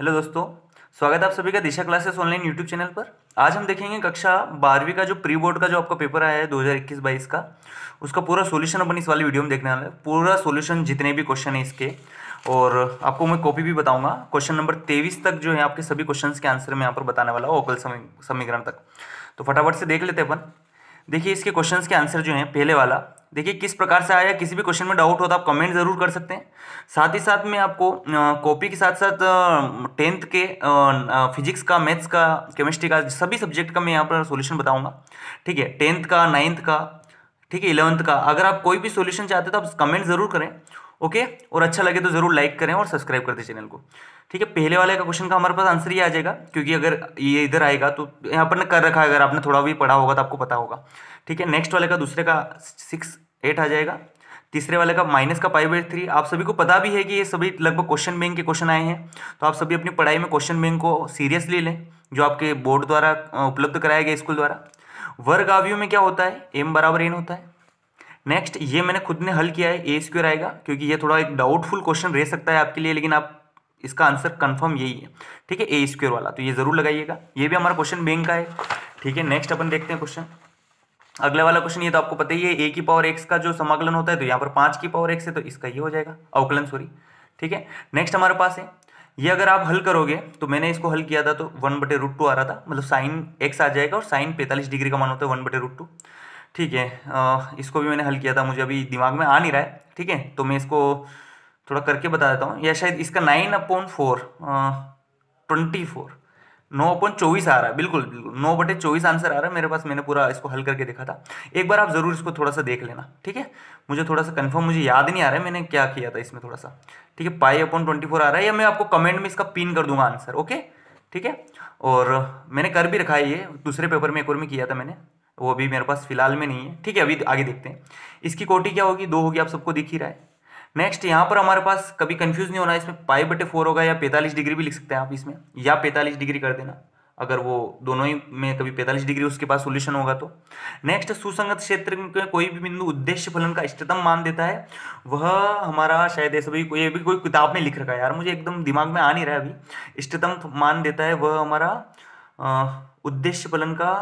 hello दोस्तों स्वागत है आप सभी का Disha classes online YouTube channel पर आज हम देखेंगे कक्षा बारहवीं का जो प्री बोर्ड का जो आपका पेपर आया है 2021 हज़ार का उसका पूरा सोल्यूशन अपन इस वाली वीडियो में देखने वाले हैं पूरा सोल्यूशन जितने भी क्वेश्चन है इसके और आपको मैं कॉपी भी बताऊंगा क्वेश्चन नंबर तेईस तक जो है आपके सभी क्वेश्चन के आंसर मैं यहाँ पर बताने वाला हूँ ओकल समीकरण तक तो फटाफट से देख लेते अपन देखिए इसके क्वेश्चन के आंसर जो हैं पहले वाला देखिए किस प्रकार से आया किसी भी क्वेश्चन में डाउट हो तो आप कमेंट ज़रूर कर सकते हैं साथ ही साथ में आपको कॉपी के साथ साथ टेंथ के फिजिक्स का मैथ्स का केमिस्ट्री का सभी सब्जेक्ट का मैं यहाँ पर सोल्यूशन बताऊँगा ठीक है टेंथ का नाइन्थ का ठीक है इलेवंथ का अगर आप कोई भी सोल्यूशन चाहते तो आप कमेंट ज़रूर करें ओके और अच्छा लगे तो ज़रूर लाइक करें और सब्सक्राइब कर दें चैनल को ठीक है पहले वाले का क्वेश्चन का हमारे पास आंसर ये आ जाएगा क्योंकि अगर ये इधर आएगा तो यहाँ पर ने कर रखा है अगर आपने थोड़ा भी पढ़ा होगा तो आपको पता होगा ठीक है नेक्स्ट वाले का दूसरे का सिक्स एट आ जाएगा तीसरे वाले का माइनस का फाइव बाई थ्री आप सभी को पता भी है कि ये सभी लगभग क्वेश्चन बैंक के क्वेश्चन आए हैं तो आप सभी अपनी पढ़ाई में क्वेश्चन बैंक को सीरियसली लें जो आपके बोर्ड द्वारा उपलब्ध कराया गया स्कूल द्वारा वर्ग आवयु में क्या होता है एम बराबर एन होता है नेक्स्ट ये मैंने खुद ने हल किया है ए स्क्वेयर आएगा क्योंकि ये थोड़ा एक डाउटफुल क्वेश्चन रह सकता है आपके लिए लेकिन आप इसका आंसर कंफर्म यही है ठीक है ए स्क्वेयर वाला तो ये ज़रूर लगाइएगा ये भी हमारा क्वेश्चन बैंक का है ठीक है नेक्स्ट अपन देखते हैं क्वेश्चन अगला वाला क्वेश्चन ये तो आपको पता ही है ए की पावर एक्स का जो समाकलन होता है तो यहाँ पर पांच की पावर एक्स है तो इसका ये हो जाएगा अवकलन सॉरी ठीक है नेक्स्ट हमारे पास है ये अगर आप हल करोगे तो मैंने इसको हल किया था तो वन बटे रूट टू आ रहा था मतलब साइन एक्स आ जाएगा और साइन पैंतालीस डिग्री का मान होता है वन बटे रूट टू ठीक है इसको भी मैंने हल किया था मुझे अभी दिमाग में आ नहीं रहा है ठीक है तो मैं इसको थोड़ा करके बता देता हूँ या शायद इसका nine upon four twenty four नौ अपन चौबीस आ रहा है बिल्कुल बिल्कुल नौ बटे चौबीस आंसर आ रहा है मेरे पास मैंने पूरा इसको हल करके देखा था एक बार आप ज़रूर इसको थोड़ा सा देख लेना ठीक है मुझे थोड़ा सा कंफर्म मुझे याद नहीं आ रहा है मैंने क्या किया था इसमें थोड़ा सा ठीक है पाई अपन ट्वेंटी फोर आ रहा है या मैं आपको कमेंट में इसका पिन कर दूंगा आंसर ओके ठीक है और मैंने कर भी रखा है ये दूसरे पेपर में एक और में किया था मैंने वो अभी मेरे पास फिलहाल में नहीं है ठीक है अभी आगे देखते हैं इसकी कोटी क्या होगी दो होगी आप सबको दिख ही रहा है नेक्स्ट यहाँ पर हमारे पास कभी कंफ्यूज नहीं होना इसमें पाई बटे फोर होगा या पैंतालीस डिग्री भी लिख सकते हैं आप इसमें या पैंतालीस डिग्री कर देना अगर वो दोनों ही में कभी पैंतालीस डिग्री उसके पास सोल्यूशन होगा तो नेक्स्ट सुसंगत क्षेत्र में कोई भी बिंदु उद्देश्य फलन का इष्टतम मान देता है वह हमारा शायद ऐसा भी कोई भी कोई किताब में लिख रखा है यार मुझे एकदम दिमाग में आ नहीं रहा है अभी इष्टतम मान देता है वह हमारा उद्देश्य फलन का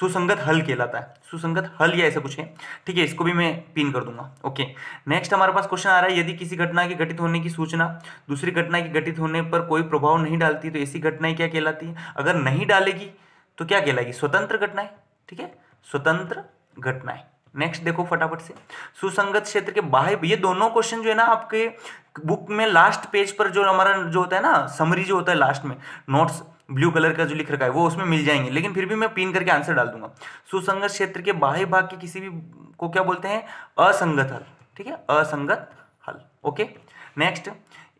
सुसंगत हल कहलाता है सुसंगत हल या ऐसा कुछ है ठीक है इसको भी मैं पिन कर दूंगा ओके नेक्स्ट हमारे पास क्वेश्चन आ रहा है यदि किसी घटना के घटित होने की सूचना दूसरी घटना के घटित होने पर कोई प्रभाव नहीं डालती तो ऐसी घटनाएं क्या कहलाती है अगर नहीं डालेगी तो क्या कहलाएगी स्वतंत्र घटनाएं ठीक है स्वतंत्र घटनाएं नेक्स्ट देखो फटाफट से सुसंगत क्षेत्र के बाहर ये दोनों क्वेश्चन जो है ना आपके बुक में लास्ट पेज पर जो हमारा जो होता है ना समरी जो होता है लास्ट में नोट्स ब्लू कलर का जो लिख रखा है वो उसमें मिल जाएंगे लेकिन फिर भी मैं पिन करके आंसर डाल दूंगा सुसंगत क्षेत्र के बाह्य भाग के किसी भी को क्या बोलते हैं असंगत हल ठीक है असंगत हल ओके नेक्स्ट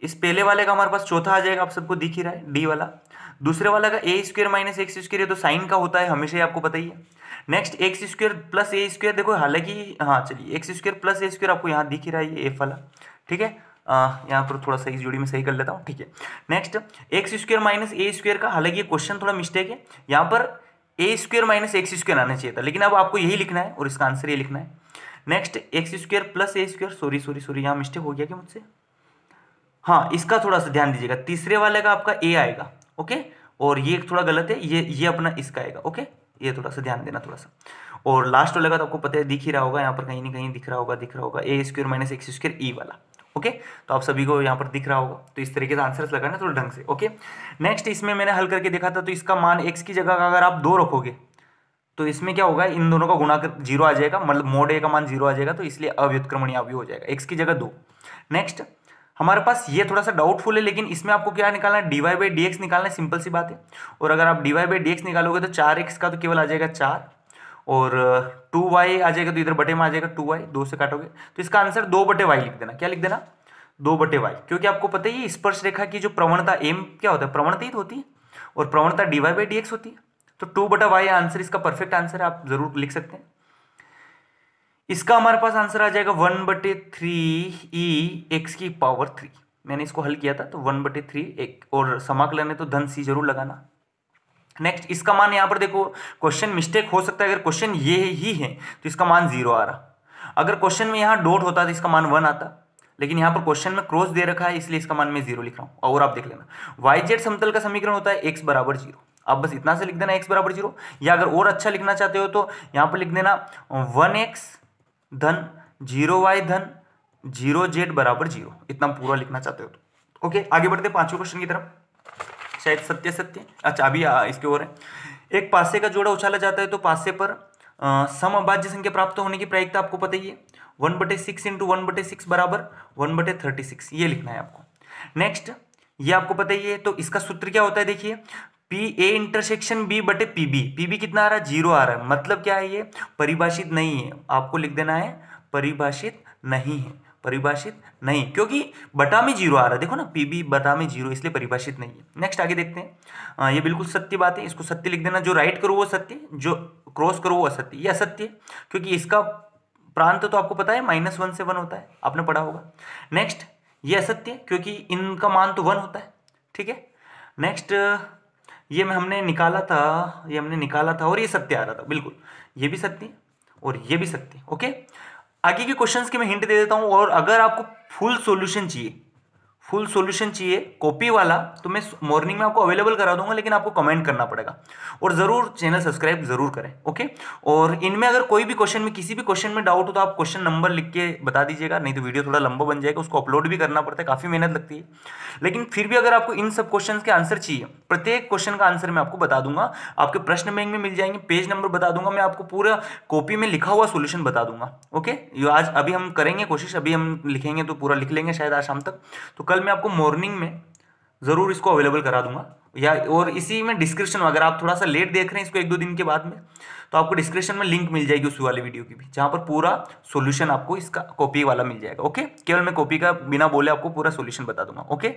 इस पहले वाले का हमारे पास चौथा आ जाएगा आप सबको दिख ही रहा है डी वाला दूसरे वाला का a square minus x square तो साइन का होता है हमेशा ही आपको पता ही है next x square plus a square देखो हालांकि हाँ चलिए x square plus a square आपको यहाँ दिख ही रहा है ये एफ वाला ठीक है यहाँ पर थोड़ा सा इस जोड़ी में सही कर लेता हूँ ठीक है next x square minus a square का हालांकि ये क्वेश्चन थोड़ा मिस्टेक है यहाँ पर a square minus x square आना चाहिए था लेकिन अब आपको यही लिखना है और इसका आंसर ये लिखना है next x square plus a square sorry sorry sorry यहाँ मिस्टेक हो गया क्या मुझसे हाँ इसका थोड़ा सा ध्यान दीजिएगा तीसरे वाले का आपका ए आएगा ओके और ये थोड़ा गलत है ये ये अपना इसका आएगा ओके ये थोड़ा सा ध्यान देना थोड़ा सा और लास्ट वाले का तो आपको पता है दिख ही रहा होगा यहाँ पर कहीं ना कहीं दिख रहा होगा दिख रहा होगा a square minus x square e वाला ओके तो आप सभी को यहाँ पर दिख रहा होगा तो इस तरीके से आंसर लगाना थोड़ा ढंग से ओके नेक्स्ट इसमें मैंने हल करके देखा था तो इसका मान एक्स की जगह अगर आप दो रखोगे तो इसमें क्या होगा इन दोनों का गुणा कर जीरो आ जाएगा मतलब मोड ए का मान जीरो आ जाएगा तो इसलिए अव्युत्क्रमणीय भी हो जाएगा एक्स की जगह दो नेक्स्ट हमारे पास ये थोड़ा सा डाउटफुल है लेकिन इसमें आपको क्या निकालना है डीवाई बाई डी निकालना है सिंपल सी बात है और अगर आप डीवाई बाई डी निकालोगे तो चार एक्स का तो केवल आ जाएगा चार और टू वाई आ जाएगा तो इधर बटे में आ जाएगा टू वाई दो से काटोगे तो इसका आंसर दो बटे वाई लिख देना क्या लिख देना दो बटे वाई क्योंकि आपको पता ही स्पर्श रेखा की जो प्रवणता एम क्या होता है ही तो होती है और प्रवणता d y by d x होती है तो टू बटा वाई आंसर इसका परफेक्ट आंसर है आप जरूर लिख सकते हैं इसका हमारे पास आंसर आ जाएगा वन बटे थ्री ई एक्स की पावर थ्री मैंने इसको हल किया था तो वन बटे थ्री एक और समाकलन है तो धन सी जरूर लगाना नेक्स्ट इसका मान यहाँ पर देखो क्वेश्चन मिस्टेक हो सकता है अगर क्वेश्चन ये ही है तो इसका मान जीरो आ रहा अगर क्वेश्चन में यहाँ डोट होता तो इसका मान वन आता लेकिन यहाँ पर क्वेश्चन में क्रॉस दे रखा है इसलिए इसका मान मैं जीरो लिख रहा हूँ और आप देख लेना वाई जेड समतल का समीकरण होता है एक्स बराबर जीरो आप बस इतना से लिख देना एक्स बराबर जीरो या अगर और अच्छा लिखना चाहते हो तो यहाँ पर लिख देना वन एक्स धन जीरो वाई धन जीरो जेड बराबर जीरो इतना पूरा लिखना चाहते हो तो ओके आगे बढ़ते पांचवें क्वेश्चन की तरफ शायद सत्य सत्य अच्छा अभी आ, इसके और है एक पासे का जोड़ा उछाला जाता है तो पासे पर सम अभाज्य संख्या प्राप्त होने की प्रायिकता आपको पता ही है वन बटे सिक्स इंटू वन बटे सिक्स बराबर वन बटे थर्टी सिक्स ये लिखना है आपको नेक्स्ट ये आपको पता ही है तो इसका सूत्र क्या होता है देखिए पी ए इंटरसेक्शन बी बटे पी बी पी बी कितना आ रहा है जीरो आ रहा है मतलब क्या है ये परिभाषित नहीं है आपको लिख देना है परिभाषित नहीं है परिभाषित नहीं क्योंकि बटा में जीरो आ रहा है देखो ना पी बी बटा में जीरो इसलिए परिभाषित नहीं है नेक्स्ट आगे देखते हैं आ, ये बिल्कुल सत्य बात है इसको सत्य लिख देना जो राइट करो वो सत्य जो क्रॉस करो वो असत्य ये असत्य क्योंकि इसका प्रांत तो आपको पता है माइनस वन से वन होता है आपने पढ़ा होगा नेक्स्ट ये असत्य क्योंकि इनका मान तो वन होता है ठीक है नेक्स्ट ये में हमने निकाला था ये हमने निकाला था और ये सत्य आ रहा था बिल्कुल ये भी सत्य और ये भी सत्य ओके आगे के क्वेश्चंस के मैं हिंट दे देता हूँ और अगर आपको फुल सॉल्यूशन चाहिए फुल सॉल्यूशन चाहिए कॉपी वाला तो मैं मॉर्निंग में आपको अवेलेबल करा दूंगा लेकिन आपको कमेंट करना पड़ेगा और ज़रूर चैनल सब्सक्राइब ज़रूर करें ओके और इनमें अगर कोई भी क्वेश्चन में किसी भी क्वेश्चन में डाउट हो तो आप क्वेश्चन नंबर लिख के बता दीजिएगा नहीं तो वीडियो थोड़ा लंबा बन जाएगा उसको अपलोड भी करना पड़ता है काफ़ी मेहनत लगती है लेकिन फिर भी अगर आपको इन सब क्वेश्चन के आंसर चाहिए प्रत्येक क्वेश्चन का आंसर मैं आपको बता दूंगा आपके प्रश्न बैंक में मिल जाएंगे पेज नंबर बता दूंगा मैं आपको पूरा कॉपी में लिखा हुआ सोल्यूशन बता दूंगा ओके आज अभी हम करेंगे कोशिश अभी हम लिखेंगे तो पूरा लिख लेंगे शायद आज शाम तक तो कल मैं आपको मॉर्निंग में ज़रूर इसको अवेलेबल करा दूंगा या और इसी में डिस्क्रिप्शन अगर आप थोड़ा सा लेट देख रहे हैं इसको एक दो दिन के बाद में तो आपको डिस्क्रिप्शन में लिंक मिल जाएगी उस वाली वीडियो की भी जहाँ पर पूरा सोल्यूशन आपको इसका कॉपी वाला मिल जाएगा ओके केवल मैं कॉपी का बिना बोले आपको पूरा सोल्यूशन बता दूंगा ओके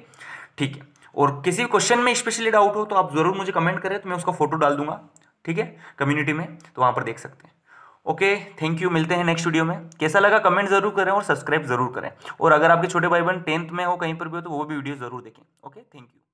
ठीक है और किसी क्वेश्चन में स्पेशली डाउट हो तो आप ज़रूर मुझे कमेंट करें तो मैं उसका फोटो डाल दूंगा ठीक है कम्युनिटी में तो वहाँ पर देख सकते हैं ओके थैंक यू मिलते हैं नेक्स्ट वीडियो में कैसा लगा कमेंट जरूर करें और सब्सक्राइब जरूर करें और अगर आपके छोटे भाई बहन टेंथ में हो कहीं पर भी हो तो वो भी वीडियो जरूर देखें ओके थैंक यू